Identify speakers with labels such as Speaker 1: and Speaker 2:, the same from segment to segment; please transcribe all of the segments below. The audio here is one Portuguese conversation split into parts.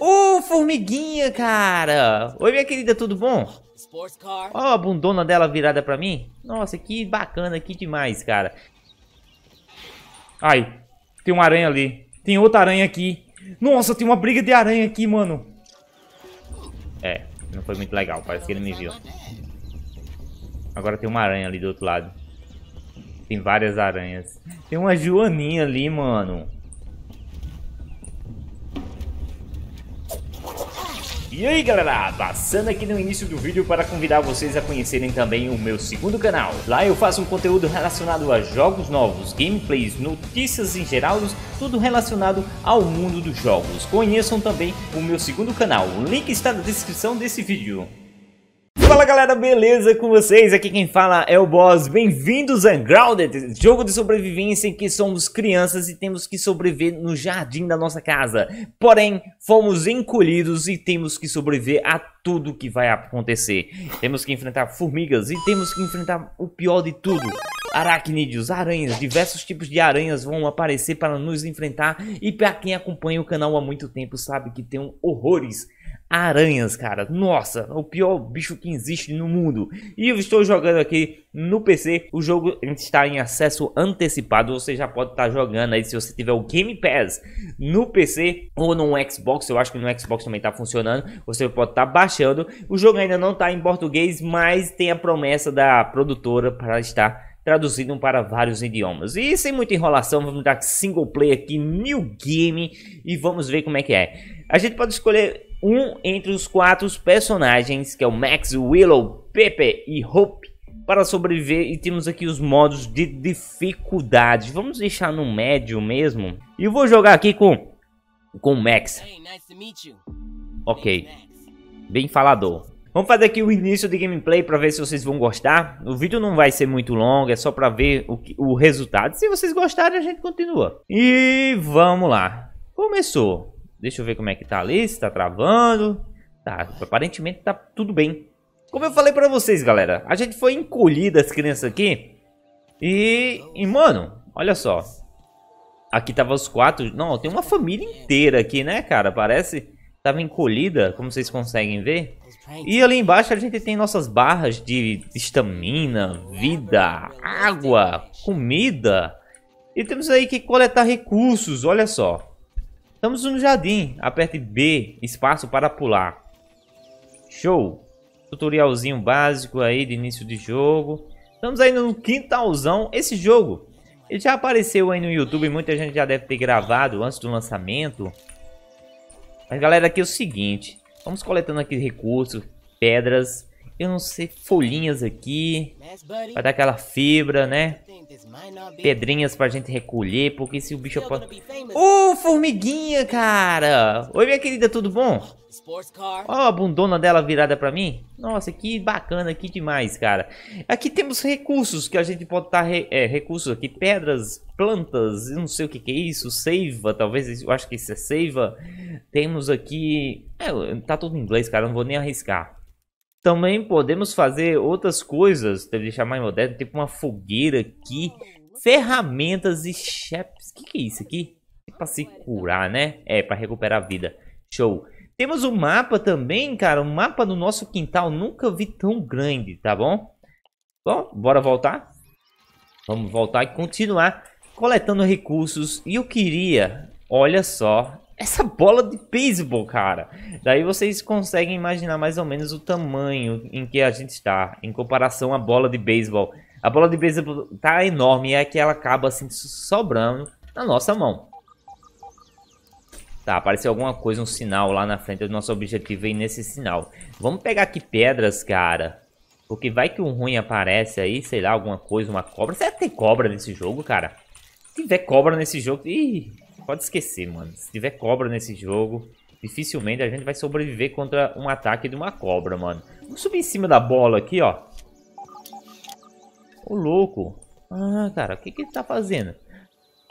Speaker 1: Ô, formiguinha, cara! Oi, minha querida, tudo bom? Ó, oh, a bundona dela virada pra mim. Nossa, que bacana, que demais, cara. Ai, tem uma aranha ali. Tem outra aranha aqui. Nossa, tem uma briga de aranha aqui, mano. É, não foi muito legal. Parece que ele me viu. Agora tem uma aranha ali do outro lado. Tem várias aranhas. Tem uma joaninha ali, mano. E aí galera, passando aqui no início do vídeo para convidar vocês a conhecerem também o meu segundo canal. Lá eu faço um conteúdo relacionado a jogos novos, gameplays, notícias em geral, tudo relacionado ao mundo dos jogos. Conheçam também o meu segundo canal, o link está na descrição desse vídeo. Fala galera, beleza com vocês? Aqui quem fala é o Boss. Bem-vindos a Grounded, jogo de sobrevivência em que somos crianças e temos que sobreviver no jardim da nossa casa. Porém, fomos encolhidos e temos que sobreviver a tudo que vai acontecer. Temos que enfrentar formigas e temos que enfrentar o pior de tudo. Aracnídeos, aranhas, diversos tipos de aranhas vão aparecer para nos enfrentar e para quem acompanha o canal há muito tempo sabe que tem horrores aranhas, cara. Nossa, o pior bicho que existe no mundo. E eu estou jogando aqui no PC. O jogo está em acesso antecipado. Você já pode estar tá jogando aí se você tiver o Game Pass no PC ou no Xbox. Eu acho que no Xbox também está funcionando. Você pode estar tá baixando. O jogo ainda não está em português, mas tem a promessa da produtora para estar traduzido para vários idiomas. E sem muita enrolação, vamos dar single play aqui, new game e vamos ver como é que é. A gente pode escolher um entre os quatro personagens, que é o Max, Willow, Pepe e Hope, para sobreviver. E temos aqui os modos de dificuldade. Vamos deixar no médio mesmo. E vou jogar aqui com com o Max. ok, bem falador. Vamos fazer aqui o início de gameplay para ver se vocês vão gostar. O vídeo não vai ser muito longo, é só para ver o, que, o resultado. Se vocês gostarem, a gente continua. E vamos lá. Começou. Deixa eu ver como é que tá ali, se tá travando. Tá, aparentemente tá tudo bem. Como eu falei pra vocês, galera, a gente foi encolhida as crianças aqui. E, e, mano, olha só. Aqui tava os quatro... Não, tem uma família inteira aqui, né, cara? Parece... Tava encolhida, como vocês conseguem ver. E ali embaixo a gente tem nossas barras de estamina, vida, água, comida. E temos aí que coletar recursos, olha só. Estamos no jardim. Aperte B, espaço para pular. Show. Tutorialzinho básico aí de início de jogo. Estamos aí no quintalzão. Esse jogo, ele já apareceu aí no YouTube. Muita gente já deve ter gravado antes do lançamento. Mas galera, aqui é o seguinte. Vamos coletando aqui recursos, pedras eu não sei, folhinhas aqui, vai dar aquela fibra, né? Pedrinhas pra gente recolher, porque se o bicho... Ô, oh, formiguinha, cara! Oi, minha querida, tudo bom? Ó, oh, a bundona dela virada pra mim. Nossa, que bacana, que demais, cara. Aqui temos recursos que a gente pode estar... Tá re... é, recursos aqui, pedras, plantas, não sei o que, que é isso, seiva, talvez, eu acho que isso é seiva. Temos aqui... É, tá tudo em inglês, cara, não vou nem arriscar. Também podemos fazer outras coisas, deixar mais moderno, tipo uma fogueira aqui, ferramentas e chefes. O que, que é isso aqui? É pra se curar, né? É, pra recuperar a vida. Show. Temos um mapa também, cara. Um mapa do nosso quintal. Nunca vi tão grande, tá bom? Bom, bora voltar. Vamos voltar e continuar coletando recursos. E eu queria, olha só, essa bola de beisebol, cara. Daí vocês conseguem imaginar mais ou menos o tamanho em que a gente está em comparação à bola de beisebol. A bola de beisebol tá enorme e é que ela acaba assim sobrando na nossa mão. Tá, apareceu alguma coisa, um sinal lá na frente. O nosso objetivo é ir nesse sinal. Vamos pegar aqui pedras, cara. Porque vai que um ruim aparece aí, sei lá, alguma coisa, uma cobra. Será que tem cobra nesse jogo, cara? Se tiver cobra nesse jogo... Ih, pode esquecer, mano. Se tiver cobra nesse jogo, dificilmente a gente vai sobreviver contra um ataque de uma cobra, mano. Vamos subir em cima da bola aqui, ó. Ô, louco. Ah, cara, o que, que ele tá fazendo?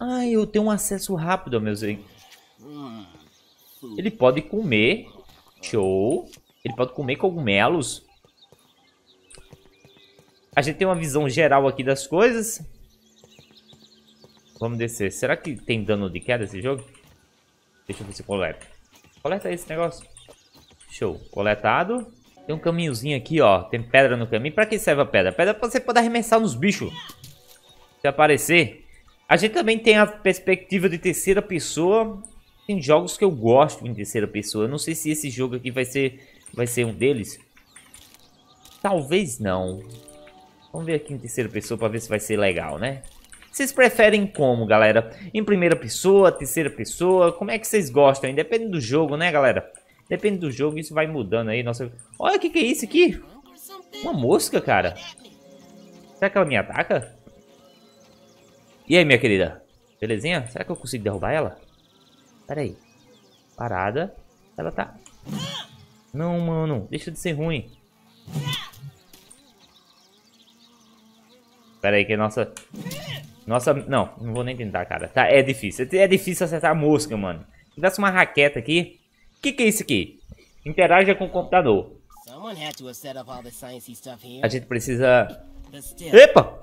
Speaker 1: Ah, eu tenho um acesso rápido, meus... Ele pode comer. Show. Ele pode comer cogumelos. A gente tem uma visão geral aqui das coisas. Vamos descer. Será que tem dano de queda esse jogo? Deixa eu ver se coleta. Coleta esse negócio. Show. Coletado. Tem um caminhozinho aqui, ó. Tem pedra no caminho. Pra que serve a pedra? Pedra pra você poder arremessar nos bichos. Se aparecer. A gente também tem a perspectiva de terceira pessoa. Tem jogos que eu gosto em terceira pessoa. Eu não sei se esse jogo aqui vai ser, vai ser um deles. Talvez não. Vamos ver aqui em terceira pessoa pra ver se vai ser legal, né? Vocês preferem como, galera? Em primeira pessoa, terceira pessoa? Como é que vocês gostam? Depende do jogo, né, galera? Depende do jogo, isso vai mudando aí. Nossa, olha o que, que é isso aqui? Uma mosca, cara. Será que ela me ataca? E aí, minha querida? Belezinha? Será que eu consigo derrubar ela? Pera aí. Parada. Ela tá... Não, mano. Deixa de ser ruim. Pera aí que nossa... Nossa, não, não vou nem tentar, cara. Tá, é difícil. É, é difícil acertar a mosca, mano. Se tivesse uma raqueta aqui... O que, que é isso aqui? Interaja com o computador. A gente precisa... Epa!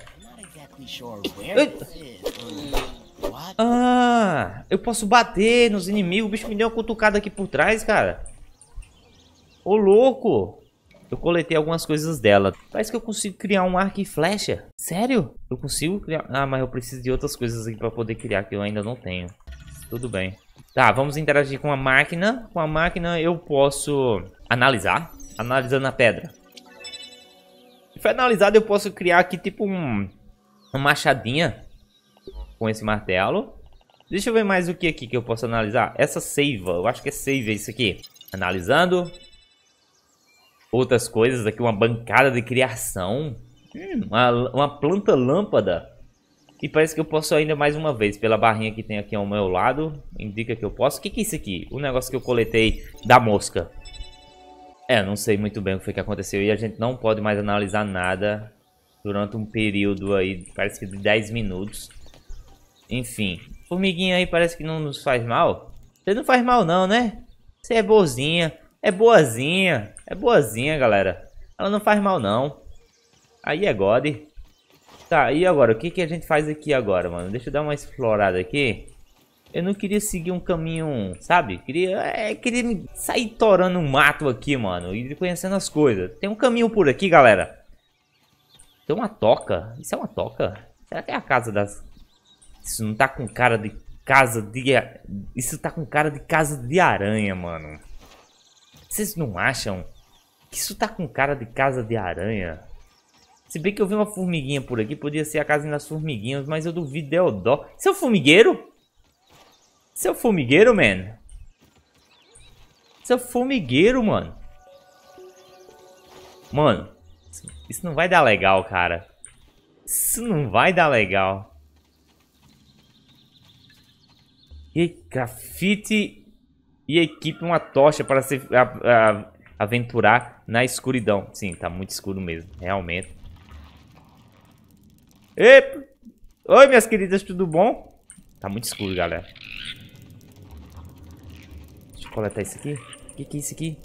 Speaker 1: Ah, eu posso bater nos inimigos. O bicho me deu uma cutucada aqui por trás, cara. Ô, louco! Eu coletei algumas coisas dela. Parece que eu consigo criar um arco e flecha. Sério? Eu consigo criar... Ah, mas eu preciso de outras coisas aqui pra poder criar, que eu ainda não tenho. Tudo bem. Tá, vamos interagir com a máquina. Com a máquina eu posso analisar. Analisando a pedra. Se for analisado, eu posso criar aqui tipo um... Uma machadinha. Com esse martelo. Deixa eu ver mais o que aqui que eu posso analisar. Essa seiva. Eu acho que é seiva isso aqui. Analisando. Outras coisas aqui. Uma bancada de criação. Hum, uma, uma planta lâmpada. E parece que eu posso ainda mais uma vez, pela barrinha que tem aqui ao meu lado, indica que eu posso. O que, que é isso aqui? O negócio que eu coletei da mosca. É, não sei muito bem o que foi que aconteceu e a gente não pode mais analisar nada durante um período aí, parece que de 10 minutos. Enfim, formiguinha aí parece que não nos faz mal. Você não faz mal não, né? Você é boazinha, é boazinha, é boazinha, galera. Ela não faz mal não. Aí é God. Tá, e agora? O que, que a gente faz aqui agora, mano? Deixa eu dar uma explorada aqui. Eu não queria seguir um caminho, sabe? Queria, é, queria sair torando um mato aqui, mano. E conhecendo as coisas. Tem um caminho por aqui, galera. Tem uma toca. Isso é uma toca? Será que é a casa das... Isso não tá com cara de casa de... Isso tá com cara de casa de aranha, mano. Vocês não acham que isso tá com cara de casa de aranha? Se bem que eu vi uma formiguinha por aqui, podia ser a casinha das formiguinhas, mas eu duvido dó. Seu formigueiro? Seu formigueiro, man? Seu formigueiro, mano. Mano, isso não vai dar legal, cara. Isso não vai dar legal. E grafite e equipe uma tocha para se a, a, aventurar na escuridão. Sim, tá muito escuro mesmo, realmente. Epa. Oi, minhas queridas, tudo bom? Tá muito escuro, galera. Deixa eu coletar isso aqui. O que, que é isso aqui?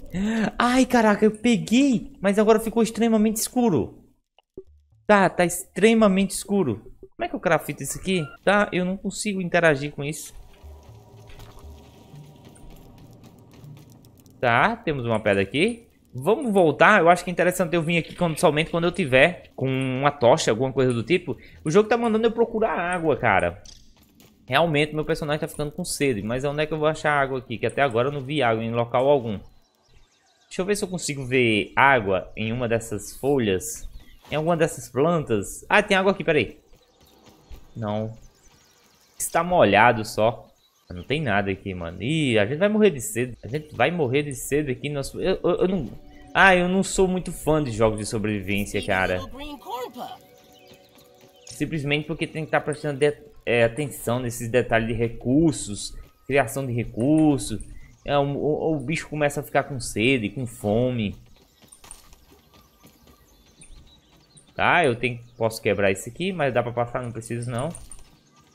Speaker 1: Ai, caraca, eu peguei, mas agora ficou extremamente escuro. Tá, tá extremamente escuro. Como é que eu crafto isso aqui? Tá, eu não consigo interagir com isso. Tá, temos uma pedra aqui. Vamos voltar, eu acho que é interessante eu vir aqui quando, somente quando eu tiver com uma tocha, alguma coisa do tipo. O jogo tá mandando eu procurar água, cara. Realmente meu personagem tá ficando com sede, mas onde é que eu vou achar água aqui? Que até agora eu não vi água em local algum. Deixa eu ver se eu consigo ver água em uma dessas folhas. Em alguma dessas plantas. Ah, tem água aqui, peraí. Não. Está molhado só. Não tem nada aqui, mano. Ih, a gente vai morrer de cedo. A gente vai morrer de cedo aqui. Nós... Eu, eu, eu não... Ah, eu não sou muito fã de jogos de sobrevivência, cara. Simplesmente porque tem que estar tá prestando de... é, atenção nesses detalhes de recursos. Criação de recursos. É, o, o, o bicho começa a ficar com sede, com fome. Tá, eu tenho, posso quebrar isso aqui, mas dá pra passar, não preciso não.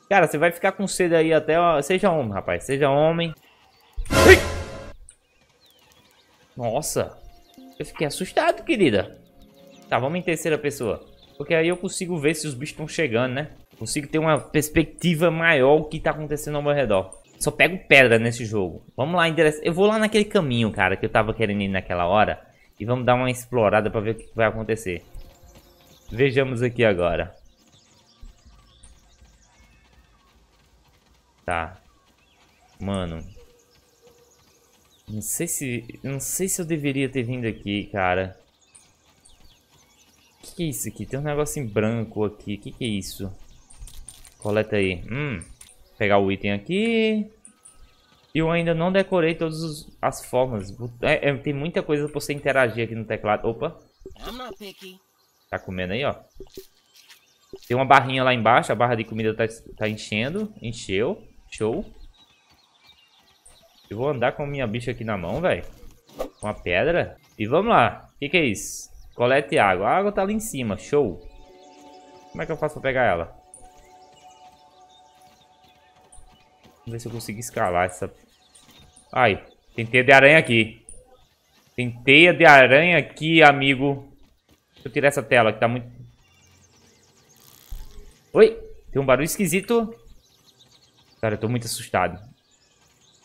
Speaker 1: Cara, você vai ficar com sede aí até... Ó, seja homem, rapaz. Seja homem. Nossa. Eu fiquei assustado, querida. Tá, vamos em terceira pessoa. Porque aí eu consigo ver se os bichos estão chegando, né? Consigo ter uma perspectiva maior do que tá acontecendo ao meu redor. Só pego pedra nesse jogo. Vamos lá, endereço. Eu vou lá naquele caminho, cara, que eu tava querendo ir naquela hora. E vamos dar uma explorada pra ver o que vai acontecer. Vejamos aqui agora. Tá. Mano. Não sei se... Não sei se eu deveria ter vindo aqui, cara. Que que é isso aqui? Tem um negócio em branco aqui. Que que é isso? Coleta aí. Hum. Pegar o item aqui. Eu ainda não decorei todas as formas. É, é, tem muita coisa pra você interagir aqui no teclado. Opa. Tá comendo aí, ó. Tem uma barrinha lá embaixo. A barra de comida tá, tá enchendo. Encheu. Show. Eu vou andar com minha bicha aqui na mão, velho. Com a pedra. E vamos lá. O que, que é isso? Colete água. A água tá ali em cima. Show. Como é que eu faço pra pegar ela? Vamos ver se eu consigo escalar essa... Ai, tem teia de aranha aqui. Tem teia de aranha aqui, amigo. Deixa eu tirar essa tela que tá muito... Oi, tem um barulho esquisito. Cara, eu tô muito assustado.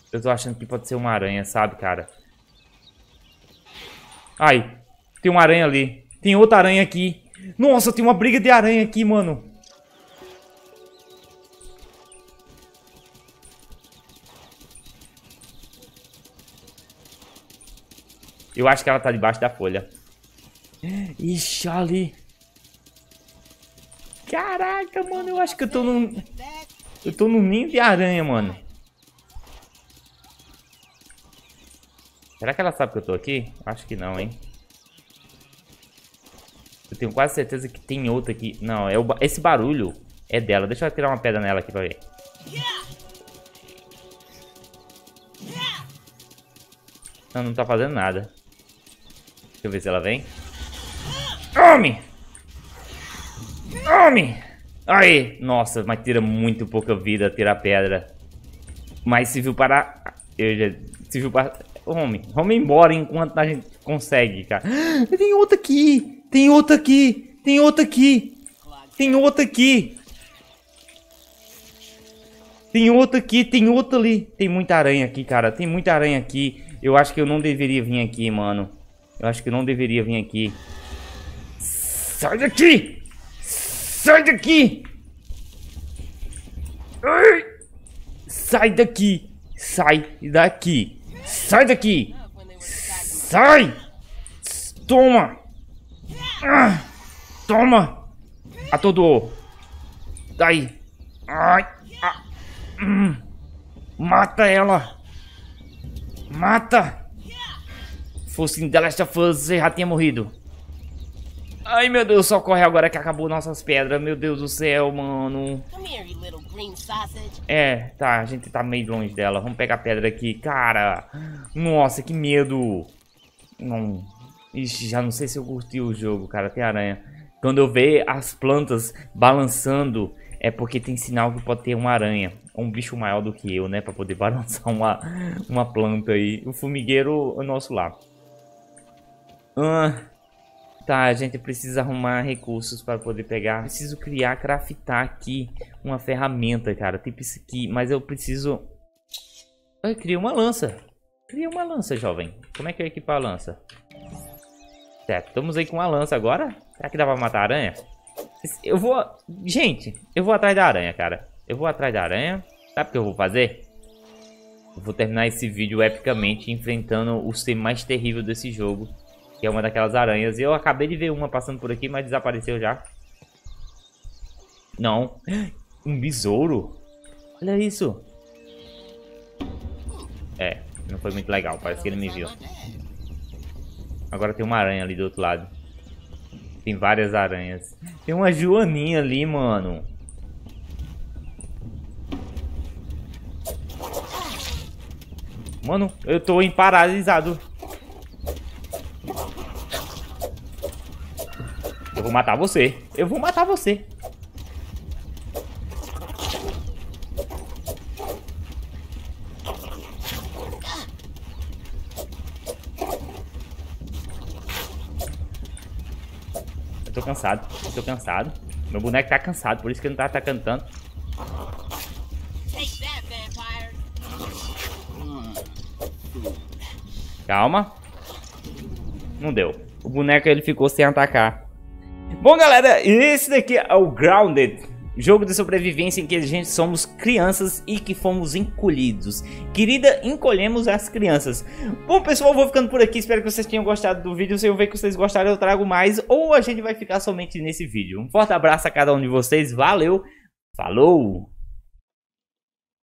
Speaker 1: Eu tô achando que pode ser uma aranha, sabe, cara? Ai, tem uma aranha ali. Tem outra aranha aqui. Nossa, tem uma briga de aranha aqui, mano. Eu acho que ela tá debaixo da folha. Ixi, ali. Caraca, mano, eu acho que eu tô num... Eu tô no ninho de aranha, mano. Será que ela sabe que eu tô aqui? Acho que não, hein? Eu tenho quase certeza que tem outra aqui. Não, é o... esse barulho é dela. Deixa eu tirar uma pedra nela aqui pra ver. Não, não tá fazendo nada. Deixa eu ver se ela vem. Homem! Homem! Aí, nossa, mas tira muito pouca vida tirar pedra. Mas se viu parar, Eu já... Se viu para... Homem, vamos embora enquanto a gente consegue, cara. Tem outra aqui! Tem outra aqui! Tem outra aqui! Tem outra aqui! Tem outra aqui, tem outra ali. Tem muita aranha aqui, cara. Tem muita aranha aqui. Eu acho que eu não deveria vir aqui, mano. Eu acho que eu não deveria vir aqui. Sai daqui! Sai daqui! Ai. Sai daqui! Sai daqui! Sai daqui! Sai! Toma! Ah. Toma! todo Daí! Ai! Ah. Hum. Mata ela! Mata! Fosse dela The Last of Us, já tinha morrido. Ai, meu Deus, só corre agora que acabou nossas pedras. Meu Deus do céu, mano. É, tá, a gente tá meio longe dela. Vamos pegar a pedra aqui. Cara, nossa, que medo. Não. Ixi, já não sei se eu curti o jogo, cara. Tem aranha. Quando eu vejo as plantas balançando, é porque tem sinal que pode ter uma aranha. Um bicho maior do que eu, né? Pra poder balançar uma, uma planta aí. O formigueiro é nosso lá. Ah... Tá, a gente precisa arrumar recursos para poder pegar. Preciso criar, craftar aqui uma ferramenta, cara. Tipo isso aqui, mas eu preciso... Eu criei uma lança. Cria uma lança, jovem. Como é que eu equipar a lança? Certo, estamos aí com a lança agora. Será que dá pra matar a aranha? Eu vou... Gente, eu vou atrás da aranha, cara. Eu vou atrás da aranha. Sabe o que eu vou fazer? Eu vou terminar esse vídeo epicamente enfrentando o ser mais terrível desse jogo. Que é uma daquelas aranhas. Eu acabei de ver uma passando por aqui, mas desapareceu já. Não. Um besouro. Olha isso. É, não foi muito legal. Parece que ele me viu. Agora tem uma aranha ali do outro lado. Tem várias aranhas. Tem uma joaninha ali, mano. Mano, eu tô em paralisado. vou matar você. Eu vou matar você. Eu tô cansado. Eu tô cansado. Meu boneco tá cansado, por isso que ele não tá atacando tanto. Calma. Não deu. O boneco ele ficou sem atacar. Bom, galera, esse daqui é o Grounded. Jogo de sobrevivência em que a gente somos crianças e que fomos encolhidos. Querida, encolhemos as crianças. Bom, pessoal, vou ficando por aqui. Espero que vocês tenham gostado do vídeo. Se eu ver que vocês gostaram, eu trago mais. Ou a gente vai ficar somente nesse vídeo. Um forte abraço a cada um de vocês. Valeu. Falou!